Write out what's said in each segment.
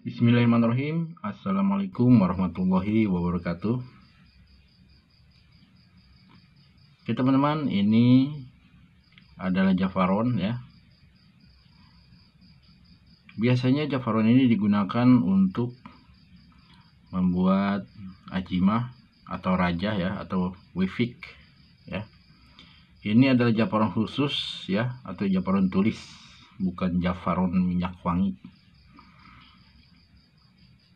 Bismillahirrahmanirrahim. Assalamualaikum warahmatullahi wabarakatuh. Oke teman-teman, ini adalah Javaron ya. Biasanya Javaron ini digunakan untuk membuat ajimah atau raja ya atau wifik ya. Ini adalah Javaron khusus ya atau Javaron tulis, bukan Javaron minyak wangi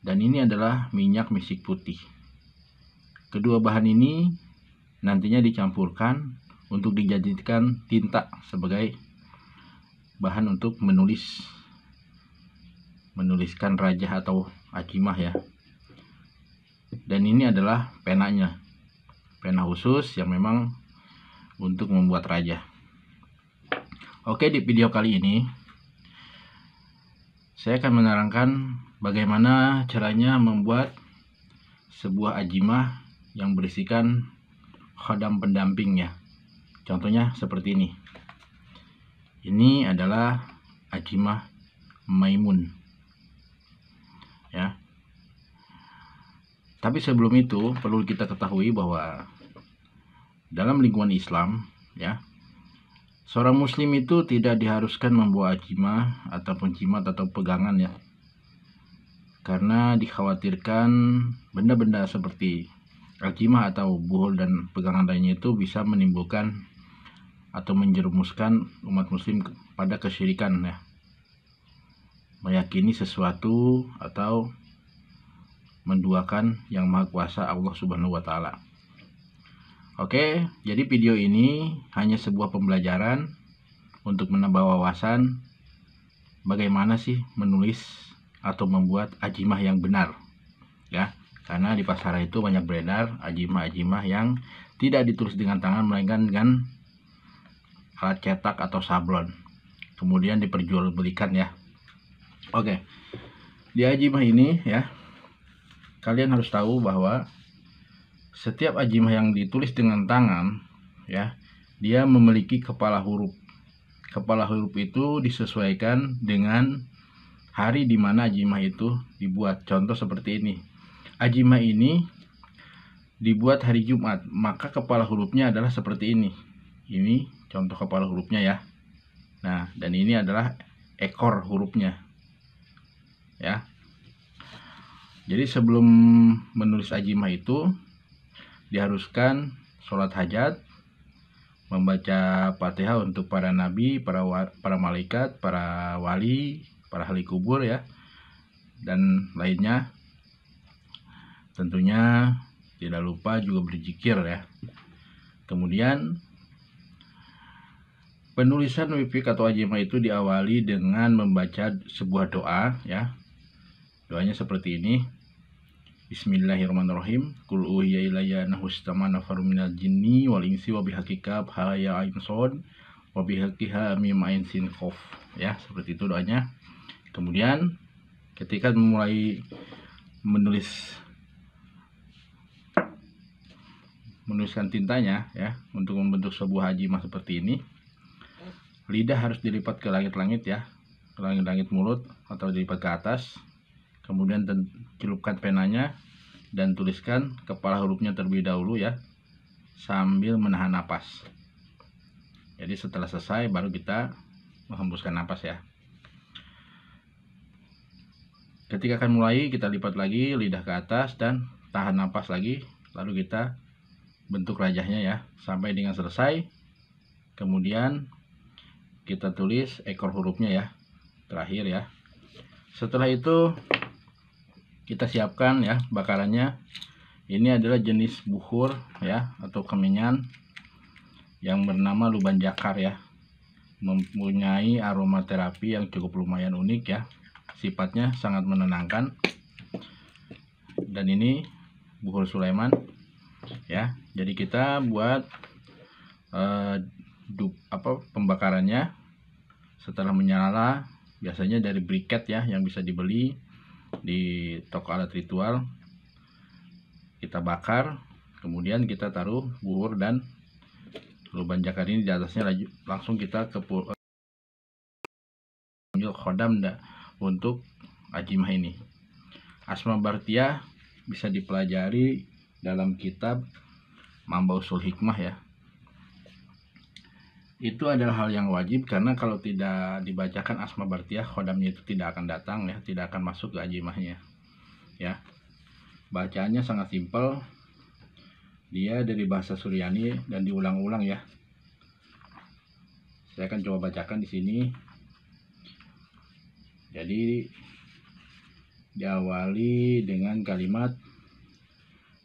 dan ini adalah minyak misik putih. Kedua bahan ini nantinya dicampurkan untuk dijadikan tinta sebagai bahan untuk menulis menuliskan rajah atau akimah ya. Dan ini adalah penanya. Pena khusus yang memang untuk membuat rajah. Oke, di video kali ini saya akan menerangkan bagaimana caranya membuat sebuah ajimah yang berisikan khodam pendampingnya. Contohnya seperti ini. Ini adalah ajimah maimun. Ya. Tapi sebelum itu perlu kita ketahui bahwa dalam lingkungan Islam, ya, Seorang muslim itu tidak diharuskan membawa ajimah ataupun jimat atau pegangan ya. Karena dikhawatirkan benda-benda seperti ajimah atau buhul dan pegangan lainnya itu bisa menimbulkan atau menjerumuskan umat muslim pada kesyirikan ya. Meyakini sesuatu atau menduakan yang maha kuasa Allah Subhanahu wa taala. Oke, jadi video ini hanya sebuah pembelajaran untuk menambah wawasan bagaimana sih menulis atau membuat ajimah yang benar. Ya, karena di pasaran itu banyak beredar ajimah-ajimah yang tidak ditulis dengan tangan melainkan dengan alat cetak atau sablon. Kemudian diperjualbelikan ya. Oke. Di ajimah ini ya kalian harus tahu bahwa setiap ajimah yang ditulis dengan tangan ya dia memiliki kepala huruf kepala huruf itu disesuaikan dengan hari di mana ajimah itu dibuat contoh seperti ini ajimah ini dibuat hari Jumat maka kepala hurufnya adalah seperti ini ini contoh kepala hurufnya ya nah dan ini adalah ekor hurufnya ya jadi sebelum menulis ajimah itu diharuskan sholat hajat, membaca Fatihah untuk para nabi, para para malaikat, para wali, para ahli kubur ya dan lainnya. Tentunya tidak lupa juga berzikir ya. Kemudian penulisan wifik atau ajimah itu diawali dengan membaca sebuah doa ya. Doanya seperti ini. Bismillahirrahmanirrahim. Kul uhiya ilayya annahu istama minal jinni wal insi wa bihaqika ha ya ain sod wa bihaqiha mim ain sin qaf. Ya, seperti itu doanya. Kemudian ketika memulai menulis menuliskan tintanya ya untuk membentuk sebuah hajimah seperti ini lidah harus dilipat ke langit-langit ya ke langit-langit mulut atau dilipat ke atas kemudian celupkan penanya dan tuliskan kepala hurufnya terlebih dahulu ya sambil menahan napas jadi setelah selesai baru kita menghembuskan napas ya ketika akan mulai kita lipat lagi lidah ke atas dan tahan napas lagi lalu kita bentuk rajahnya ya sampai dengan selesai kemudian kita tulis ekor hurufnya ya terakhir ya setelah itu kita siapkan ya bakarannya ini adalah jenis buhur ya atau kemenyan yang bernama luban jakar ya mempunyai aromaterapi yang cukup lumayan unik ya sifatnya sangat menenangkan dan ini buhur Sulaiman ya jadi kita buat eh, dup, apa pembakarannya setelah menyala biasanya dari briket ya yang bisa dibeli di toko alat ritual kita bakar kemudian kita taruh buhur dan lubang jakar ini di atasnya langsung kita ke khodam untuk ajimah ini asma bartia bisa dipelajari dalam kitab Mamba Usul Hikmah ya itu adalah hal yang wajib karena kalau tidak dibacakan asma bartiah khodamnya itu tidak akan datang ya tidak akan masuk ke ajimahnya ya bacaannya sangat simpel dia dari bahasa Suryani dan diulang-ulang ya saya akan coba bacakan di sini jadi diawali dengan kalimat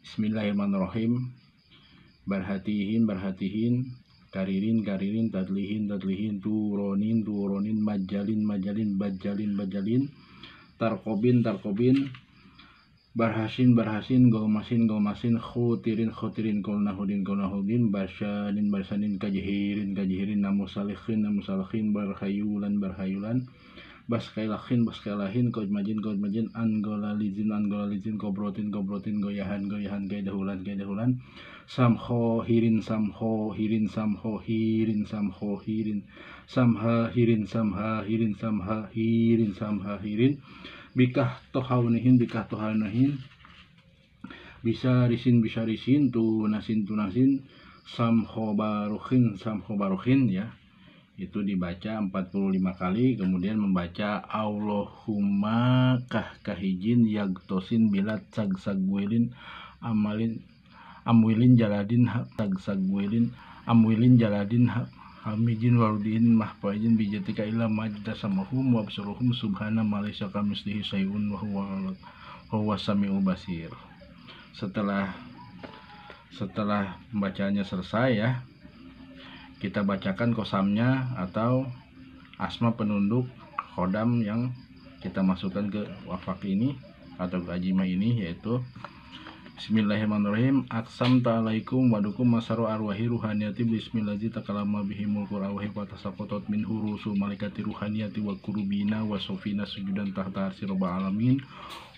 Bismillahirrahmanirrahim berhatiin berhatiin karirin karirin tadlihin tadlihin turonin turonin majalin majalin bajalin bajalin tarkobin tarkobin barhasin barhasin gomasin gomasin khutirin khutirin kulnahudin kulnahudin barsanin kajihirin kajihirin kajhirin namusalihin namusalihin barhayulan barhayulan baskailahin baskailahin kau majin kau majin angola lizin angola lizin kau brotin kau brotin goyahan goyahan gay dahulan gay dahulan samho hirin samho hirin samho hirin samho hirin samha hirin samha hirin samha hirin samha hirin bikah tohaunihin bikah tohaunihin bisa risin bisa risin tu nasin tunasin tunasin samho baruhin samho baruhin ya itu dibaca 45 kali kemudian membaca Allahumma kahijin yagtosin bila sagwilin amalin amwilin jaladin sag sagwilin amwilin jaladin hamijin warudin mahpajin bijatika ila majda samahum wa absuruhum subhana malaysa kamislihi sayun wa huwa huwa basir setelah setelah pembacaannya selesai ya kita bacakan kosamnya atau asma penunduk khodam yang kita masukkan ke wafak ini atau ke ajima ini yaitu Bismillahirrahmanirrahim Aksam ta'alaikum wadukum masaru arwahi ruhaniyati Bismillahi takalama bihi mulkur arwahi Fatasakotot min hurusu malikati ruhaniyati Wa kurubina wa sofina sujudan tahta arsi alamin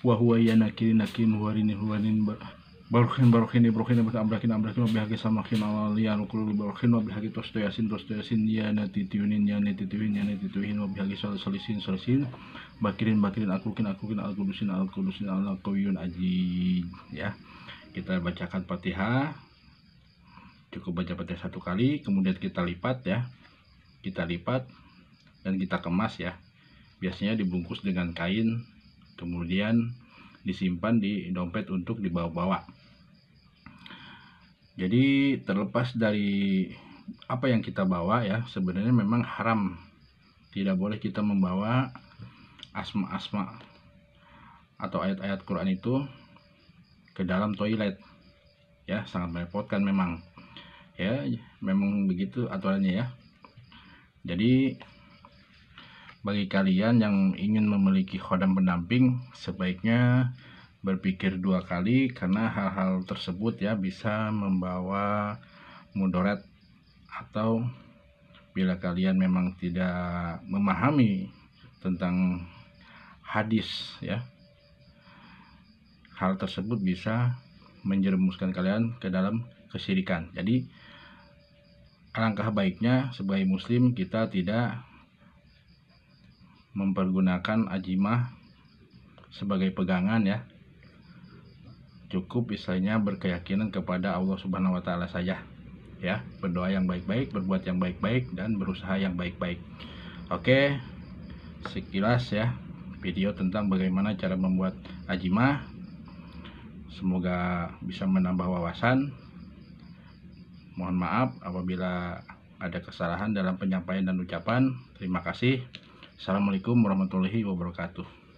Wahuwa yanakirin ya huwarin huwarin Barukhin barukhin ibruhin ibruhin ambrakin ambrakin lebih samakin alalian ukulul barukhin wabihaki tostoyasin tostoyasin ya natitiunin ya natitiuin ya natitiuin soal solisin solisin bakirin bakirin akukin akukin alkudusin alkudusin alakuyun aji ya kita bacakan fatihah cukup baca fatihah satu kali kemudian kita lipat ya kita lipat dan kita kemas ya biasanya dibungkus dengan kain kemudian disimpan di dompet untuk dibawa-bawa jadi terlepas dari apa yang kita bawa ya, sebenarnya memang haram. Tidak boleh kita membawa asma-asma atau ayat-ayat Quran itu ke dalam toilet. Ya, sangat merepotkan memang. Ya, memang begitu aturannya ya. Jadi bagi kalian yang ingin memiliki khodam pendamping sebaiknya berpikir dua kali karena hal-hal tersebut ya bisa membawa mudarat atau bila kalian memang tidak memahami tentang hadis ya hal tersebut bisa menjerumuskan kalian ke dalam kesirikan jadi alangkah baiknya sebagai muslim kita tidak mempergunakan ajimah sebagai pegangan ya cukup misalnya berkeyakinan kepada Allah Subhanahu wa taala saja ya berdoa yang baik-baik berbuat yang baik-baik dan berusaha yang baik-baik oke sekilas ya video tentang bagaimana cara membuat ajima semoga bisa menambah wawasan mohon maaf apabila ada kesalahan dalam penyampaian dan ucapan terima kasih Assalamualaikum warahmatullahi wabarakatuh